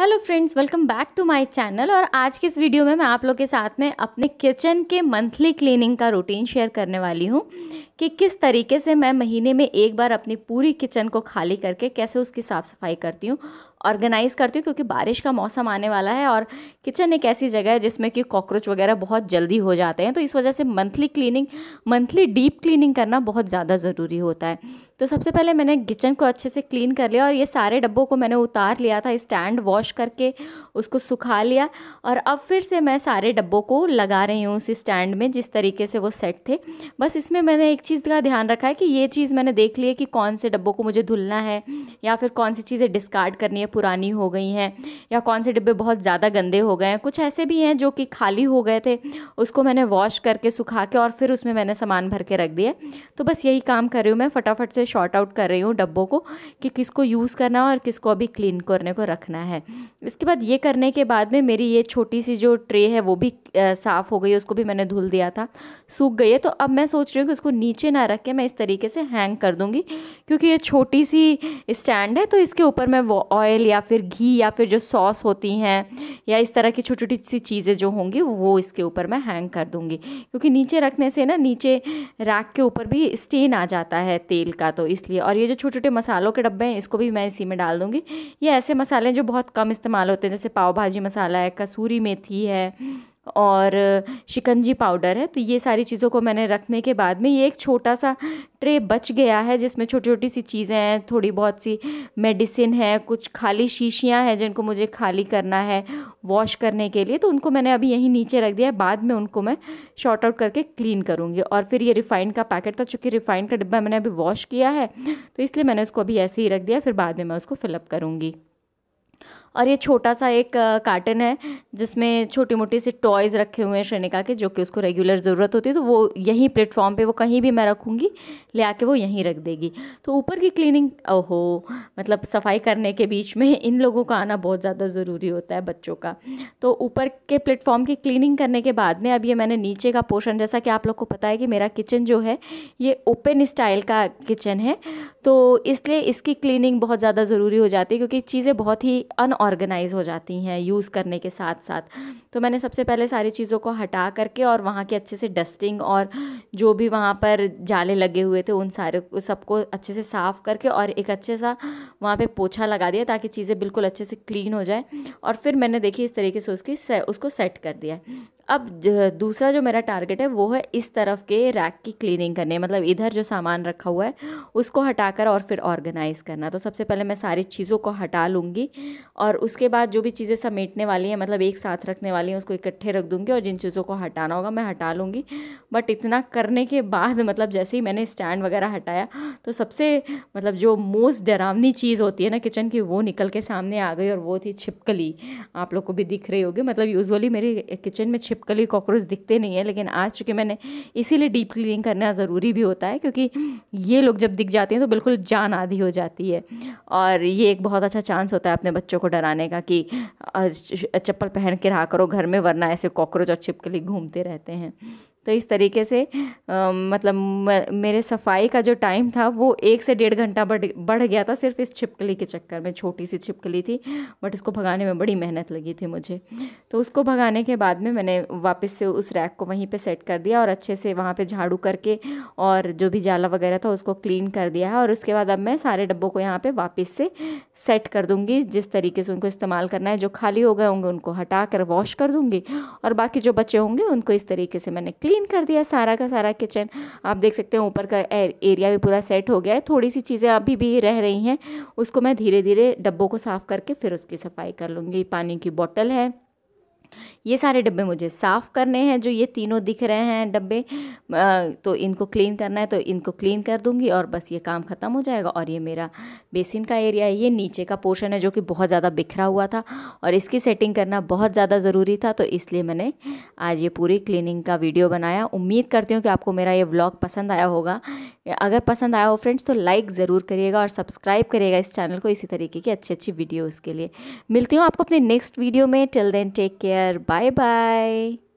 Hello friends welcome back to my channel और आज के इस वीडियो में मैं आप लोग के साथ में अपने किचन के मंथली क्लीनिंग का रूटीन शेयर करने वाली हूँ कि किस तरीके से मैं महीने में एक बार अपनी पूरी किचन को खाली करके कैसे उसकी साफ़ सफाई करती हूँ ऑर्गेनाइज़ करती हूँ क्योंकि बारिश का मौसम आने वाला है और किचन एक ऐसी जगह है जिसमें कि कॉकरोच वगैरह बहुत जल्दी हो जाते हैं तो इस वजह से monthly cleaning monthly deep cleaning करना बहुत ज़्यादा ज़रूरी होता है तो सबसे पहले मैंने किचन को अच्छे से क्लीन कर लिया और ये सारे डब्बों को मैंने उतार लिया था स्टैंड वॉश करके उसको सुखा लिया और अब फिर से मैं सारे डब्बों को लगा रही हूँ उस स्टैंड में जिस तरीके से वो सेट थे बस इसमें मैंने एक चीज़ का ध्यान रखा है कि ये चीज़ मैंने देख ली है कि कौन से डब्बों को मुझे धुलना है या फिर कौन सी चीज़ें डिस्कार्ड करनी है पुरानी हो गई हैं या कौन से डिब्बे बहुत ज़्यादा गंदे हो गए हैं कुछ ऐसे भी हैं जो कि खाली हो गए थे उसको मैंने वॉश करके सुखा के और फिर उसमें मैंने सामान भर के रख दिया तो बस यही काम कर रही हूँ मैं फटाफट से शॉर्ट आउट कर रही हूँ डब्बों को कि किसको यूज़ करना है और किसको अभी क्लीन करने को रखना है इसके बाद ये करने के बाद में मेरी ये छोटी सी जो ट्रे है वो भी साफ़ हो गई उसको भी मैंने धुल दिया था सूख गई है तो अब मैं सोच रही हूँ कि उसको नीचे ना रख के मैं इस तरीके से हैंग कर दूँगी क्योंकि ये छोटी सी स्टैंड है तो इसके ऊपर मैं ऑयल ऑयल या फिर घी या फिर जो सॉस होती हैं या इस तरह की छोटी छोटी सी चीज़ें जो होंगी वो इसके ऊपर मैं हैंग कर दूँगी क्योंकि नीचे रखने से ना नीचे रैक के ऊपर भी स्टेन आ जाता है तेल का तो इसलिए और ये जो छोटे छोटे मसालों के डब्बे हैं इसको भी मैं इसी में डाल दूँगी ये ऐसे मसाले जो बहुत कम इस्तेमाल होते हैं जैसे पाव भाजी मसाला है कसूरी मेथी है और शिकंजी पाउडर है तो ये सारी चीज़ों को मैंने रखने के बाद में ये एक छोटा सा ट्रे बच गया है जिसमें छोटी छोटी सी चीज़ें हैं थोड़ी बहुत सी मेडिसिन है कुछ खाली शीशियाँ हैं जिनको मुझे खाली करना है वॉश करने के लिए तो उनको मैंने अभी यहीं नीचे रख दिया है बाद में उनको मैं शॉर्ट आउट करके क्लीन करूँगी और फिर ये रिफ़ाइंड का पैकेट था चूँकि रिफ़ाइंड का डिब्बा मैंने अभी वॉश किया है तो इसलिए मैंने उसको अभी ऐसे ही रख दिया फिर बाद में मैं उसको फिलअप करूँगी और ये छोटा सा एक कार्टन है जिसमें छोटी मोटी से टॉयज़ रखे हुए हैं श्रेणिका के जो कि उसको रेगुलर ज़रूरत होती है तो वो यहीं प्लेटफॉर्म पे वो कहीं भी मैं रखूँगी ले आके वो यहीं रख देगी तो ऊपर की क्लीनिंग ओहो मतलब सफाई करने के बीच में इन लोगों का आना बहुत ज़्यादा ज़रूरी होता है बच्चों का तो ऊपर के प्लेटफॉर्म की क्लीनिंग करने के बाद में अब ये मैंने नीचे का पोर्शन जैसा कि आप लोग को पता है कि मेरा किचन जो है ये ओपन स्टाइल का किचन है तो इसलिए इसकी क्लीनिंग बहुत ज़्यादा ज़रूरी हो जाती है क्योंकि चीज़ें बहुत ही अन ऑर्गेनाइज़ हो जाती हैं यूज़ करने के साथ साथ तो मैंने सबसे पहले सारी चीज़ों को हटा करके और वहाँ के अच्छे से डस्टिंग और जो भी वहाँ पर जाले लगे हुए थे उन सारे सबको अच्छे से साफ़ करके और एक अच्छे सा वहाँ पे पोछा लगा दिया ताकि चीज़ें बिल्कुल अच्छे से क्लीन हो जाए और फिर मैंने देखी इस तरीके से उसकी से, उसको सेट कर दिया अब दूसरा जो मेरा टारगेट है वो है इस तरफ के रैक की क्लीनिंग करने मतलब इधर जो सामान रखा हुआ है उसको हटाकर और फिर ऑर्गेनाइज़ करना तो सबसे पहले मैं सारी चीज़ों को हटा लूँगी और उसके बाद जो भी चीज़ें समेटने वाली हैं मतलब एक साथ रखने वाली हैं उसको इकट्ठे रख दूँगी और जिन चीज़ों को हटाना होगा मैं हटा लूँगी बट इतना करने के बाद मतलब जैसे ही मैंने स्टैंड वगैरह हटाया तो सबसे मतलब जो मोस्ट डरावनी चीज़ होती है ना किचन की वो निकल के सामने आ गई और वो थी छिपकली आप लोग को भी दिख रही होगी मतलब यूजअली मेरे किचन में छिप छिपकली कॉकरोच दिखते नहीं है लेकिन आज चूँकि मैंने इसीलिए डीप क्लीनिंग करना ज़रूरी भी होता है क्योंकि ये लोग जब दिख जाते हैं तो बिल्कुल जान आधी हो जाती है और ये एक बहुत अच्छा चांस होता है अपने बच्चों को डराने का कि चप्पल पहन के रहा करो घर में वरना ऐसे कॉकरोच और छिपकली घूमते रहते हैं तो इस तरीके से आ, मतलब मेरे सफाई का जो टाइम था वो एक से डेढ़ घंटा बढ़ बढ़ गया था सिर्फ इस छिपकली के चक्कर में छोटी सी छिपकली थी बट इसको भगाने में बड़ी मेहनत लगी थी मुझे तो उसको भगाने के बाद में मैंने वापस से उस रैक को वहीं पे सेट कर दिया और अच्छे से वहाँ पे झाड़ू करके और जो भी जाला वगैरह था उसको क्लीन कर दिया है और उसके बाद अब मैं सारे डब्बों को यहाँ पर वापस से सेट कर दूँगी जिस तरीके से उनको इस्तेमाल करना है जो खाली हो गए होंगे उनको हटा कर वॉश कर दूँगी और बाकी जो बचे होंगे उनको इस तरीके से मैंने क्लीन क्लीन कर दिया सारा का सारा किचन आप देख सकते हैं ऊपर का एरिया भी पूरा सेट हो गया है थोड़ी सी चीज़ें अभी भी रह रही हैं उसको मैं धीरे धीरे डब्बों को साफ़ करके फिर उसकी सफाई कर लूँगी पानी की बॉटल है ये सारे डब्बे मुझे साफ़ करने हैं जो ये तीनों दिख रहे हैं डब्बे तो इनको क्लीन करना है तो इनको क्लीन कर दूंगी और बस ये काम ख़त्म हो जाएगा और ये मेरा बेसिन का एरिया है ये नीचे का पोर्शन है जो कि बहुत ज़्यादा बिखरा हुआ था और इसकी सेटिंग करना बहुत ज़्यादा ज़रूरी था तो इसलिए मैंने आज ये पूरी क्लीनिंग का वीडियो बनाया उम्मीद करती हूँ कि आपको मेरा ये ब्लॉग पसंद आया होगा अगर पसंद आया हो फ्रेंड्स तो लाइक ज़रूर करिएगा और सब्सक्राइब करिएगा इस चैनल को इसी तरीके की अच्छी अच्छी वीडियोज़ के लिए मिलती हूँ आपको अपने नेक्स्ट वीडियो में till then take care care. Bye bye.